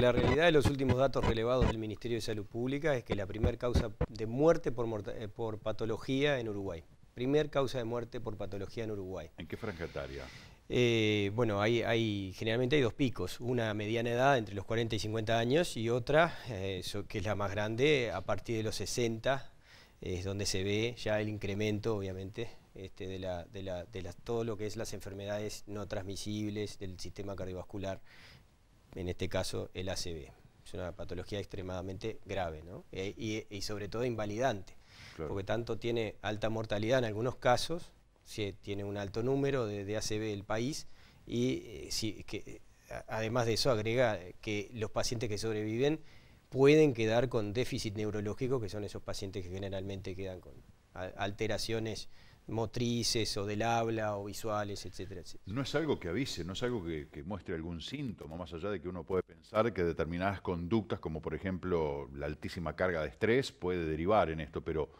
La realidad de los últimos datos relevados del Ministerio de Salud Pública es que la primera causa de muerte eh, por, patología en Uruguay. Primer causa de muerte por patología en Uruguay. ¿En qué franja eh, bueno, hay, generalmente hay dos picos, una mediana edad entre los 40 y 50 años y otra, eh, que es la más grande, a partir de los 60, es donde se ve ya el incremento, obviamente, este, de, todo lo que es las enfermedades no transmisibles del sistema cardiovascular en este caso el ACB Es una patología extremadamente grave eh, y, sobre todo invalidante, porque tanto tiene alta mortalidad en algunos casos, tiene un alto número de, ACB del país, y eh, además de eso agrega que los pacientes que sobreviven pueden quedar con déficit neurológico, que son esos pacientes que generalmente quedan con alteraciones motrices o del habla o visuales, etcétera, No es algo que avise, no es algo que, muestre algún síntoma, más allá de que uno puede pensar que determinadas conductas, como por ejemplo la altísima carga de estrés, puede derivar en esto, pero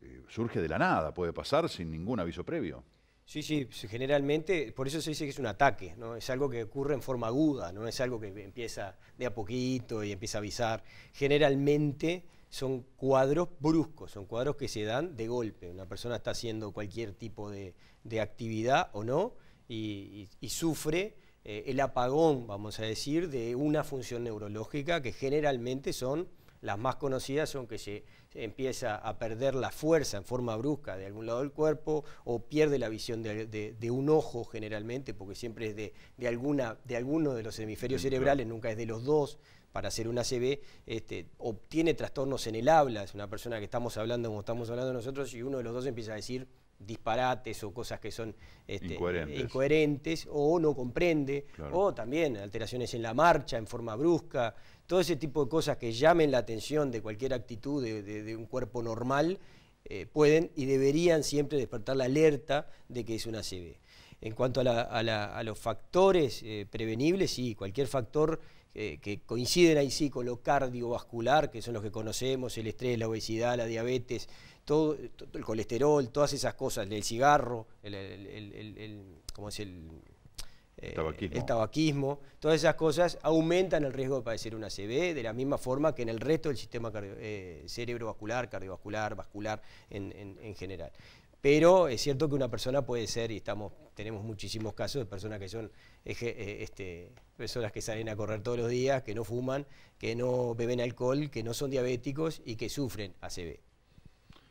eh, surge de la nada, puede pasar sin ningún aviso previo. Sí, sí, generalmente, por eso se dice que es un ataque, ¿no? Es algo que ocurre en forma aguda, no es algo que empieza de a poquito y empieza a avisar. Generalmente son cuadros bruscos, son cuadros que se dan de golpe. Una persona está haciendo cualquier tipo de, actividad o no y, sufre eh, el apagón, vamos a decir, de una función neurológica que generalmente son las más conocidas son que se empieza a perder la fuerza en forma brusca de algún lado del cuerpo o pierde la visión de, un ojo generalmente, porque siempre es de, alguna, de alguno de los hemisferios cerebrales, nunca es de los dos para hacer una CB este, obtiene trastornos en el habla, es una persona que estamos hablando como estamos hablando nosotros y uno de los dos empieza a decir disparates o cosas que son este, incoherentes. o no comprende, o también alteraciones en la marcha en forma brusca, todo ese tipo de cosas que llamen la atención de cualquier actitud de, un cuerpo normal, eh, pueden y deberían siempre despertar la alerta de que es una CB. En cuanto a, los factores eh, prevenibles, sí, cualquier factor que coinciden ahí sí con lo cardiovascular, que son los que conocemos, el estrés, la obesidad, la diabetes, todo, el colesterol, todas esas cosas, el cigarro, el, es el, tabaquismo. todas esas cosas aumentan el riesgo de padecer una CB de la misma forma que en el resto del sistema eh, cerebrovascular, cardiovascular, vascular en general. Pero es cierto que una persona puede ser, y estamos, tenemos muchísimos casos de personas que son eh, este, personas que salen a correr todos los días, que no fuman, que no beben alcohol, que no son diabéticos y que sufren ACV.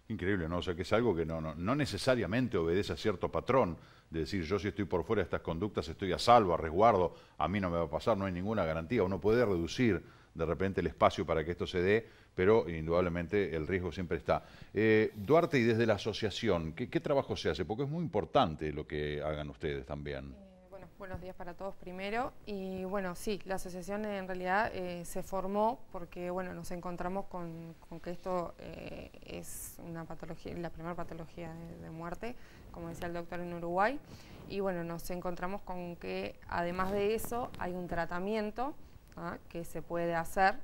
Increíble, ¿no? O sea, que es algo que no necesariamente obedece a cierto patrón de decir yo si estoy por fuera de estas conductas estoy a salvo, a resguardo, a mí no me va a pasar, no hay ninguna garantía. Uno puede reducir de repente el espacio para que esto se dé, pero indudablemente el riesgo siempre está. Eh, Duarte, y desde la asociación, ¿qué, trabajo se hace? Porque es muy importante lo que hagan ustedes también. Eh, bueno, buenos días para todos primero. Y bueno, sí, la asociación en realidad eh, se formó porque bueno, nos encontramos con, que esto es una patología, la primera patología de, de muerte, como decía el doctor en Uruguay. Y bueno, nos encontramos con que además de eso hay un tratamiento ¿ah? que se puede hacer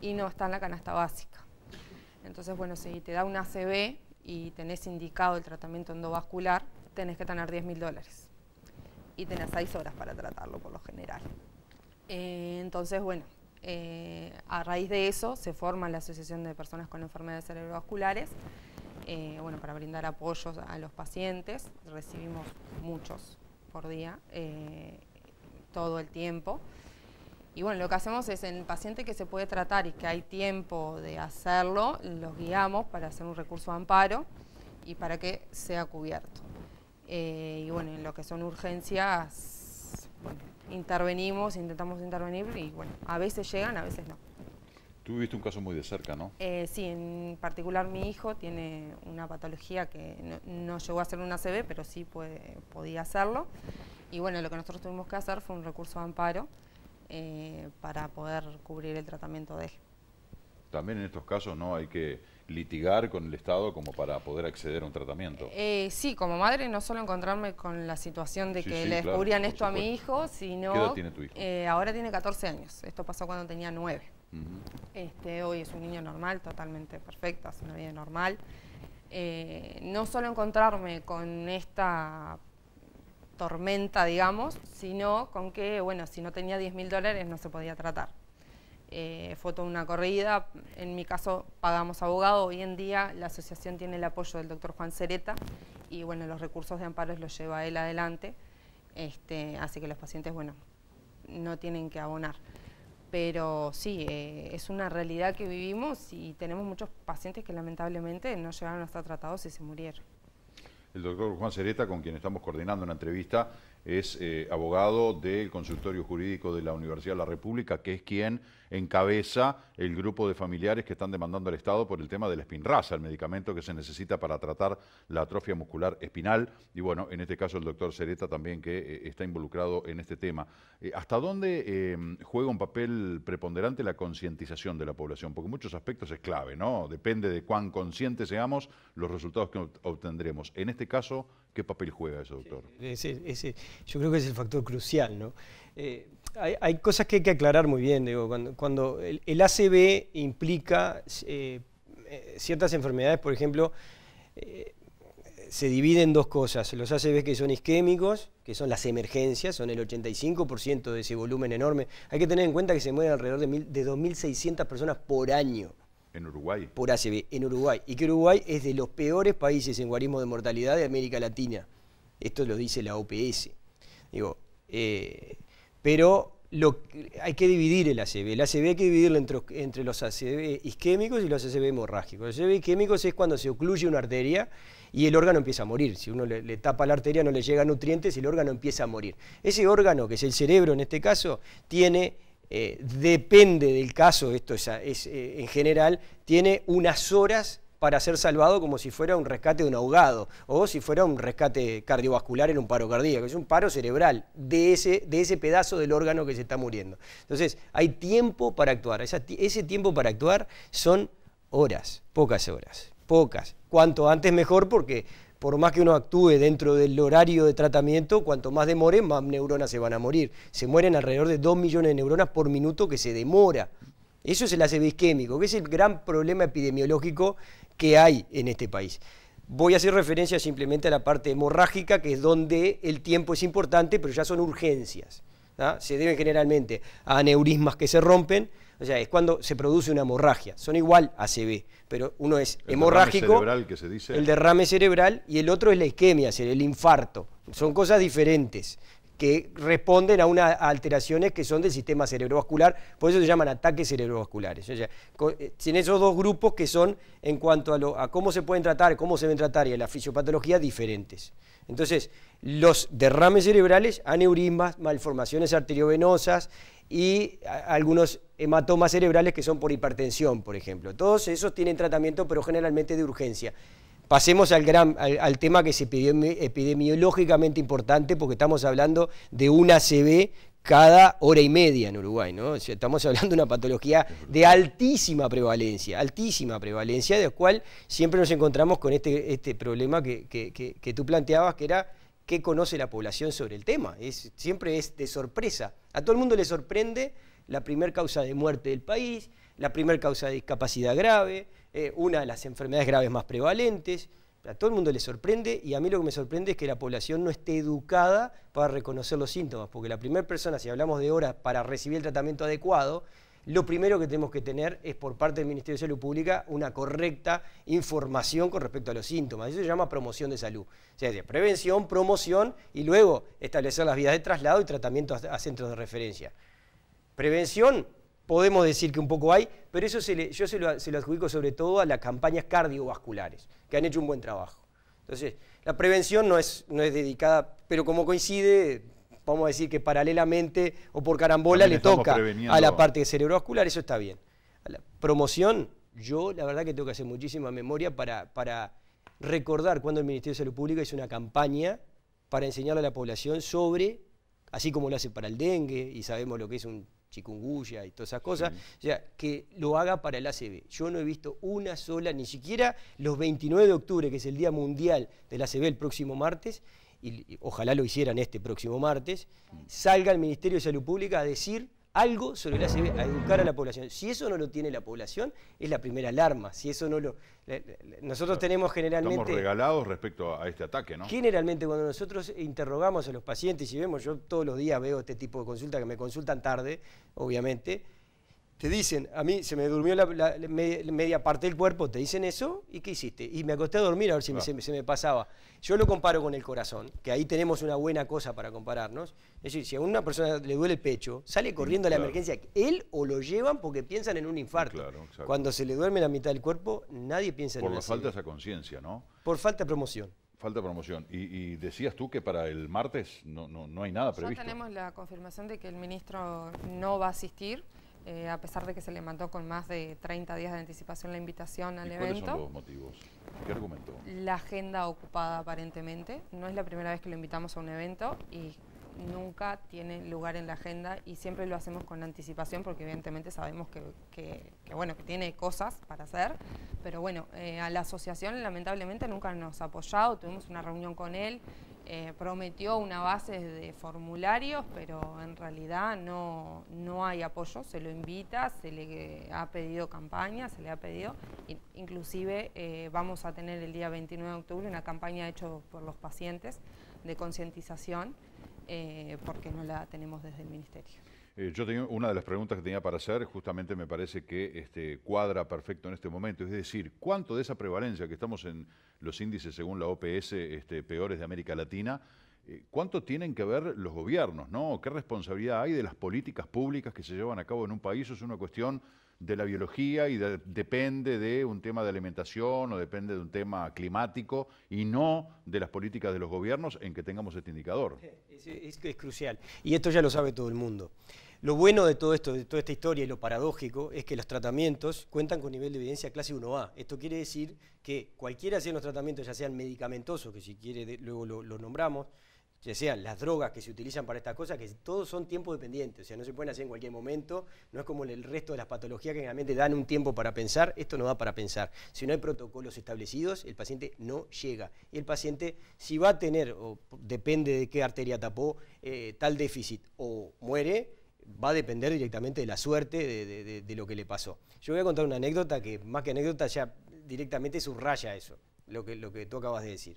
y no está en la canasta básica. Entonces, bueno, si te da una ACV y tenés indicado el tratamiento endovascular, tenés que tener 10 mil dólares y tenés 6 horas para tratarlo por lo general. Eh, entonces, bueno, eh, a raíz de eso se forma la Asociación de Personas con Enfermedades Cerebrovasculares, eh, bueno, para brindar apoyos a los pacientes. Recibimos muchos por día, todo el tiempo. Y bueno, lo que hacemos es en paciente que se puede tratar y que hay tiempo de hacerlo, los guiamos para hacer un recurso de amparo y para que sea cubierto. Eh, y bueno, en lo que son urgencias, intervenimos, intentamos intervenir y bueno, a veces llegan, a veces no. Tú viviste un caso muy de cerca, ¿no? Eh, sí, en particular mi hijo tiene una patología que no, llegó a ser una CB, pero sí podía hacerlo. Y bueno, lo que nosotros tuvimos que hacer fue un recurso de amparo eh, para poder cubrir el tratamiento de él. También en estos casos no hay que litigar con el Estado como para poder acceder a un tratamiento. Eh, sí, como madre no solo encontrarme con la situación de que le descubrían esto a mi hijo, sino... ¿Qué edad tiene tu hijo? Eh, ahora tiene 14 años, esto pasó cuando tenía 9. Este, hoy es un niño normal, totalmente perfecto, hace una vida normal. no solo encontrarme con esta tormenta, digamos, sino con que, bueno, si no tenía 10 mil dólares no se podía tratar. Foto eh, fue toda una corrida, en mi caso pagamos abogado, hoy en día la asociación tiene el apoyo del doctor Juan Cereta y bueno, los recursos de amparos los lleva él adelante, este, así que los pacientes, bueno, no tienen que abonar. Pero sí, eh, es una realidad que vivimos y tenemos muchos pacientes que lamentablemente no llegaron a estar tratados y se murieron el doctor Juan Cereta, con quien estamos coordinando una entrevista es eh, abogado del consultorio jurídico de la Universidad de la República, que es quien encabeza el grupo de familiares que están demandando al Estado por el tema de la espinraza, el medicamento que se necesita para tratar la atrofia muscular espinal. Y bueno, en este caso el doctor Cereta también que eh, está involucrado en este tema. Eh, ¿Hasta dónde em, juega un papel preponderante la concientización de la población? Porque en muchos aspectos es clave, ¿no? Depende de cuán conscientes seamos, los resultados que obtendremos. En este caso, ¿Qué papel juega eso, doctor? Ese, yo creo que es el factor crucial, ¿no? Eh, hay, cosas que hay que aclarar muy bien, cuando, el, ACB implica eh, eh, ciertas enfermedades, por ejemplo, se divide en dos cosas, los ACB que son isquémicos, que son las emergencias, son el 85% de ese volumen enorme. Hay que tener en cuenta que se mueren alrededor de, de 2.600 personas por año en Uruguay. Por ACB, en Uruguay. Y que Uruguay es de los peores países en guarismo de mortalidad de América Latina. Esto lo dice la OPS. Eh, pero hay que dividir el ACB. El ACB hay que dividirlo entre, los ACB isquémicos y los ACB hemorrágicos. Los ACB isquémicos es cuando se ocluye una arteria y el órgano empieza a morir. Si uno le, tapa la arteria no le llegan nutrientes y el órgano empieza a morir. Ese órgano, que es el cerebro en este caso, tiene eh, depende del caso, esto es, eh, en general, tiene unas horas para ser salvado como si fuera un rescate de un ahogado o si fuera un rescate cardiovascular en un paro cardíaco, es un paro cerebral de ese, de ese pedazo del órgano que se está muriendo. Entonces, hay tiempo para actuar, ese tiempo para actuar son horas, pocas horas, pocas. Cuanto antes mejor porque por más que uno actúe dentro del horario de tratamiento, cuanto más demore, más neuronas se van a morir. Se mueren alrededor de 2 millones de neuronas por minuto que se demora. Eso es el ácido isquémico, que es el gran problema epidemiológico que hay en este país. Voy a hacer referencia simplemente a la parte hemorrágica, que es donde el tiempo es importante, pero ya son urgencias. ¿ah? Se deben generalmente a aneurismas que se rompen, o sea, es cuando se produce una hemorragia. Son igual a CB, pero uno es hemorrágico, el derrame cerebral, y el otro es la isquemia, el infarto. Son cosas diferentes que responden a unas alteraciones que son del sistema cerebrovascular, por eso se llaman ataques cerebrovasculares. O sea, eh, tienen esos dos grupos que son en cuanto a, a cómo se pueden tratar, cómo se deben tratar y a la fisiopatología diferentes. Entonces, los derrames cerebrales, aneurismas, malformaciones arteriovenosas, y algunos hematomas cerebrales que son por hipertensión, por ejemplo. Todos esos tienen tratamiento, pero generalmente de urgencia. Pasemos al, tema que es pidió epidemiológicamente importante, porque estamos hablando de una CB cada hora y media en Uruguay, ¿no? estamos hablando de una patología de altísima prevalencia, altísima prevalencia, de la cual siempre nos encontramos con este, este problema que tú planteabas, que era qué conoce la población sobre el tema. Es, siempre es de sorpresa. A todo el mundo le sorprende la primer causa de muerte del país, la primer causa de discapacidad grave, eh, una de las enfermedades graves más prevalentes. A todo el mundo le sorprende y a mí lo que me sorprende es que la población no esté educada para reconocer los síntomas, porque la primera persona, si hablamos de horas para recibir el tratamiento adecuado, lo primero que tenemos que tener es por parte del Ministerio de Salud Pública una correcta información con respecto a los síntomas. Eso se llama promoción de salud. O sea, de prevención, promoción y luego establecer las vías de traslado y tratamiento a, centros de referencia. Prevención, podemos decir que un poco hay, pero eso se yo se lo, adjudico sobre todo a las campañas cardiovasculares, que han hecho un buen trabajo. Entonces, la prevención no es, no es dedicada, pero como coincide, vamos a decir que paralelamente o por carambola le toca a la parte cerebrovascular, eso está bien. promoción, yo la verdad que tengo que hacer muchísima memoria para, para recordar cuando el Ministerio de Salud Pública hizo una campaña para enseñarle a la población sobre, así como lo hace para el dengue, y sabemos lo que es un chikungunya y todas esas cosas, que lo haga para el ACB. Yo no he visto una sola, ni siquiera los 29 de octubre, que es el Día Mundial del ACB el próximo martes, y, ojalá lo hicieran este próximo martes, salga el Ministerio de Salud Pública a decir algo sobre la ACV, a educar a la población. Si eso no lo tiene la población, es la primera alarma. Si eso no lo. nosotros tenemos generalmente. Estamos regalados respecto a este ataque, ¿no? Generalmente, cuando nosotros interrogamos a los pacientes y vemos, yo todos los días veo este tipo de consultas que me consultan tarde, obviamente te dicen, a mí se me durmió la, media parte del cuerpo, te dicen eso, ¿y qué hiciste? Y me acosté a dormir a ver si ah. se, me, pasaba. Yo lo comparo con el corazón, que ahí tenemos una buena cosa para compararnos. Es decir, si a una persona le duele el pecho, sale corriendo a la emergencia, él o lo llevan porque piensan en un infarto. Cuando se le duerme la mitad del cuerpo, nadie piensa Por en Por falta de esa conciencia, ¿no? Por falta de promoción. Falta de promoción. Y, decías tú que para el martes no, no, no hay nada previsto. Ya tenemos la confirmación de que el ministro no va a asistir. Eh, a pesar de que se le mandó con más de 30 días de anticipación la invitación al evento. ¿Cuáles son los motivos? ¿Qué argumento? La agenda ocupada aparentemente. No es la primera vez que lo invitamos a un evento y nunca tiene lugar en la agenda y siempre lo hacemos con anticipación porque evidentemente sabemos que, bueno, que tiene cosas para hacer, pero bueno, eh, a la asociación lamentablemente nunca nos ha apoyado, tuvimos una reunión con él, eh, prometió una base de formularios, pero en realidad no, hay apoyo, se lo invita, se le ha pedido campaña, se le ha pedido, inclusive eh, vamos a tener el día 29 de octubre una campaña hecha por los pacientes de concientización, eh, porque no la tenemos desde el Ministerio. Eh, yo tenía una de las preguntas que tenía para hacer, justamente me parece que este, cuadra perfecto en este momento, es decir, ¿cuánto de esa prevalencia que estamos en los índices según la OPS este, peores de América Latina eh, ¿Cuánto tienen que ver los gobiernos? ¿no? ¿Qué responsabilidad hay de las políticas públicas que se llevan a cabo en un país? Es una cuestión de la biología y depende de un tema de alimentación o depende de un tema climático y no de las políticas de los gobiernos en que tengamos este indicador. Es, crucial. Y esto ya lo sabe todo el mundo. Lo bueno de todo esto, de toda esta historia y lo paradójico, es que los tratamientos cuentan con nivel de evidencia clase 1A. Esto quiere decir que cualquiera sea los tratamientos, ya sean medicamentosos, que si quiere luego lo nombramos, ya sean las drogas que se utilizan para estas cosas, que todos son tiempo dependientes, o sea, no se pueden hacer en cualquier momento, no es como el resto de las patologías que generalmente dan un tiempo para pensar, esto no va para pensar. Si no hay protocolos establecidos, el paciente no llega. Y el paciente, si va a tener, o depende de qué arteria tapó, eh, tal déficit o muere, va a depender directamente de la suerte de, lo que le pasó. Yo voy a contar una anécdota que, más que anécdota, ya directamente subraya eso, lo que, lo que tú acabas de decir.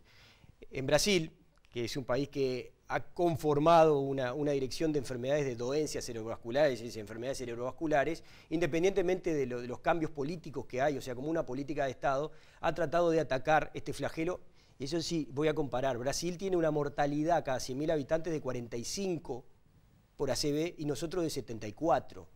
En Brasil, que es un país que ha conformado una, dirección de enfermedades de doencias cerebrovasculares, es enfermedades cerebrovasculares, independientemente de, de, los cambios políticos que hay, o sea, como una política de Estado, ha tratado de atacar este flagelo. Y eso sí, voy a comparar. Brasil tiene una mortalidad cada 100.000 habitantes de 45 por ACV y nosotros de 74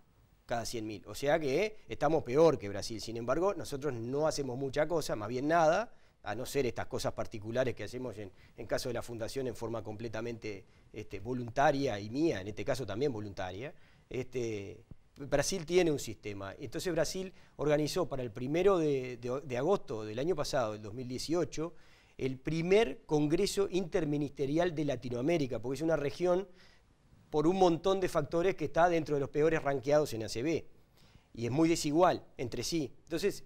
cada 100.000. O sea que estamos peor que Brasil. Sin embargo, nosotros no hacemos mucha cosa, más bien nada a no ser estas cosas particulares que hacemos en, caso de la fundación en forma completamente este, voluntaria y mía, en este caso también voluntaria, este, Brasil tiene un sistema. Entonces Brasil organizó para el primero de, agosto del año pasado, del 2018, el primer Congreso Interministerial de Latinoamérica, porque es una región por un montón de factores que está dentro de los peores ranqueados en ACB. Y es muy desigual entre sí. Entonces,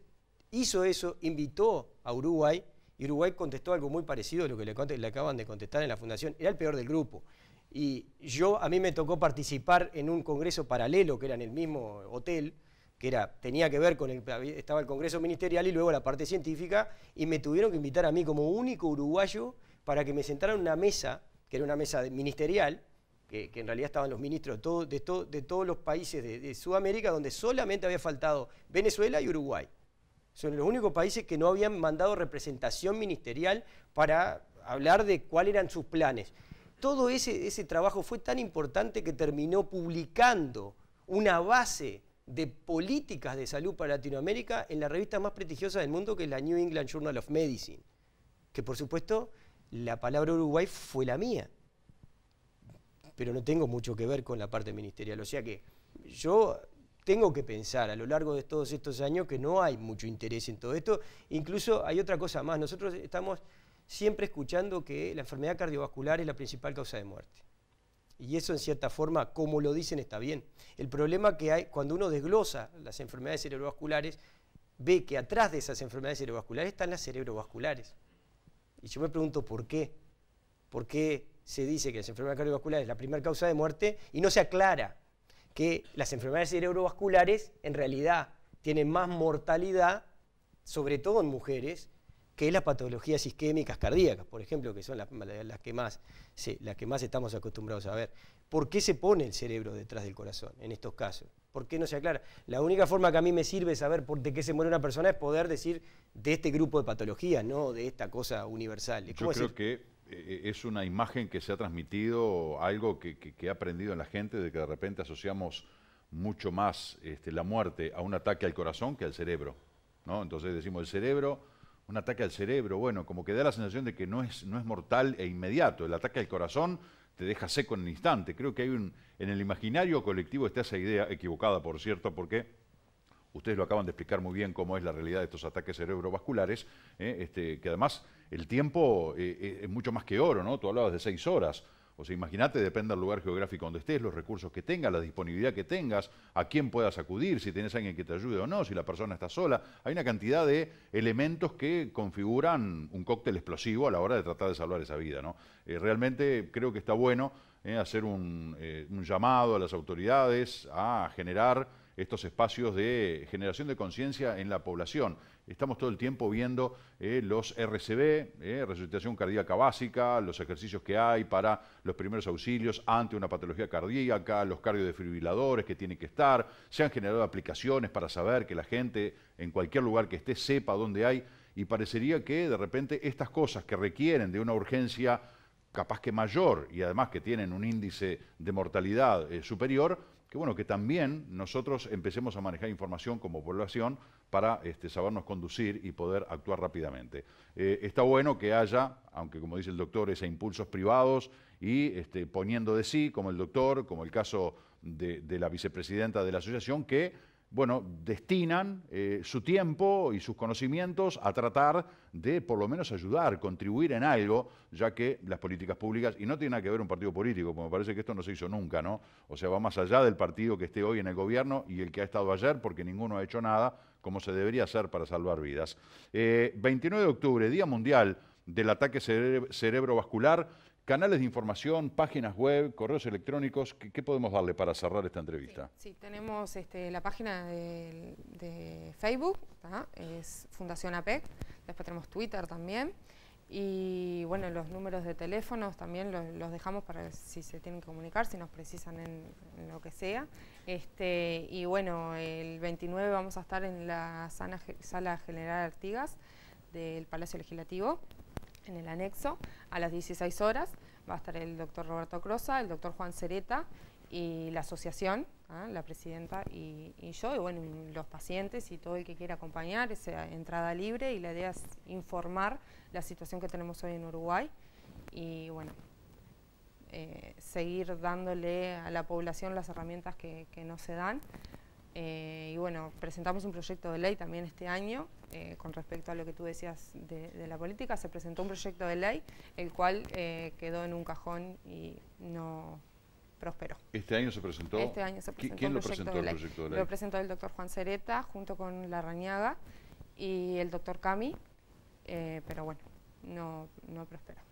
hizo eso, invitó a Uruguay y Uruguay contestó algo muy parecido a lo que le, acaban de contestar en la fundación. Era el peor del grupo. Y yo, a mí me tocó participar en un congreso paralelo que era en el mismo hotel, que era, tenía que ver con el, estaba el congreso ministerial y luego la parte científica, y me tuvieron que invitar a mí como único uruguayo para que me sentara en una mesa, que era una mesa ministerial, que, en realidad estaban los ministros de, de, de todos los países de, Sudamérica, donde solamente había faltado Venezuela y Uruguay son los únicos países que no habían mandado representación ministerial para hablar de cuáles eran sus planes. Todo ese, ese trabajo fue tan importante que terminó publicando una base de políticas de salud para Latinoamérica en la revista más prestigiosa del mundo, que es la New England Journal of Medicine, que por supuesto la palabra Uruguay fue la mía, pero no tengo mucho que ver con la parte ministerial. O sea que yo tengo que pensar a lo largo de todos estos años que no hay mucho interés en todo esto. Incluso hay otra cosa más, nosotros estamos siempre escuchando que la enfermedad cardiovascular es la principal causa de muerte. Y eso en cierta forma, como lo dicen, está bien. El problema que hay cuando uno desglosa las enfermedades cerebrovasculares, ve que atrás de esas enfermedades cerebrovasculares están las cerebrovasculares. Y yo me pregunto por qué. ¿Por qué se dice que las enfermedades cardiovasculares es la primera causa de muerte y no se aclara que las enfermedades cerebrovasculares en realidad tienen más mortalidad, sobre todo en mujeres, que las patologías isquémicas cardíacas, por ejemplo, que son las, que, más, las que más estamos acostumbrados a ver. ¿Por qué se pone el cerebro detrás del corazón en estos casos? ¿Por qué no se aclara? La única forma que a mí me sirve saber por de qué se muere una persona es poder decir de este grupo de patologías, no de esta cosa universal. Yo creo que eh, es una imagen que se ha transmitido, algo que, que, ha aprendido en la gente de que de repente asociamos mucho más este, la muerte a un ataque al corazón que al cerebro. ¿no? Entonces decimos el cerebro, un ataque al cerebro, bueno, como que da la sensación de que no es, no es mortal e inmediato. El ataque al corazón te deja seco en un instante. Creo que hay un, en el imaginario colectivo está esa idea, equivocada por cierto, porque Ustedes lo acaban de explicar muy bien cómo es la realidad de estos ataques cerebrovasculares, ¿eh? este, que además el tiempo eh, eh, es mucho más que oro, ¿no? Tú hablabas de seis horas. O sea, imagínate, depende del lugar geográfico donde estés, los recursos que tengas, la disponibilidad que tengas, a quién puedas acudir, si tienes alguien que te ayude o no, si la persona está sola. Hay una cantidad de elementos que configuran un cóctel explosivo a la hora de tratar de salvar esa vida. ¿no? realmente creo que está bueno hacer un llamado a las autoridades a generar estos espacios de generación de conciencia en la población. Estamos todo el tiempo viendo eh, los RCB, eh, resucitación cardíaca básica, los ejercicios que hay para los primeros auxilios ante una patología cardíaca, los cardiodefibriladores que tienen que estar. Se han generado aplicaciones para saber que la gente en cualquier lugar que esté sepa dónde hay y parecería que de repente estas cosas que requieren de una urgencia capaz que mayor y además que tienen un índice de mortalidad eh, superior, que bueno, que también nosotros empecemos a manejar información como población para este, sabernos conducir y poder actuar rápidamente. Eh, está bueno que haya, aunque como dice el doctor, es impulsos privados y este, poniendo de sí, como el doctor, como el caso de, de la vicepresidenta de la asociación, que bueno, destinan eh, su tiempo y sus conocimientos a tratar de por lo menos ayudar, contribuir en algo, ya que las políticas públicas, y no tiene nada que ver un partido político, porque me parece que esto no se hizo nunca, ¿no? O sea, va más allá del partido que esté hoy en el gobierno y el que ha estado ayer, porque ninguno ha hecho nada como se debería hacer para salvar vidas. 29 eh, de octubre, Día Mundial del Ataque Cerebrovascular. Canales de información, páginas web, correos electrónicos, ¿qué, podemos darle para cerrar esta entrevista? Sí, tenemos este, la página de, Facebook, es Fundación APEC, después tenemos Twitter también, y bueno, los números de teléfonos también los, dejamos para si se tienen que comunicar, si nos precisan en, lo que sea. Este, y bueno, el 29 vamos a estar en la sana, Sala General Artigas del Palacio Legislativo, en el anexo, a las 16 horas. Va a estar el doctor Roberto Crosa, el doctor Juan Cereta y la asociación, ¿ah? la presidenta y, yo, y bueno, los pacientes y todo el que quiera acompañar, esa entrada libre y la idea es informar la situación que tenemos hoy en Uruguay y bueno, eh, seguir dándole a la población las herramientas que no se dan eh, y bueno, presentamos un proyecto de ley también este año eh, con respecto a lo que tú decías de, la política. Se presentó un proyecto de ley, el cual eh, quedó en un cajón y no prosperó. ¿Este año se presentó? Este año se presentó. ¿Quién lo presentó el proyecto de ley? Lo presentó el doctor Juan Cereta junto con la Larrañaga y el doctor Cami, pero bueno, no, no prosperó.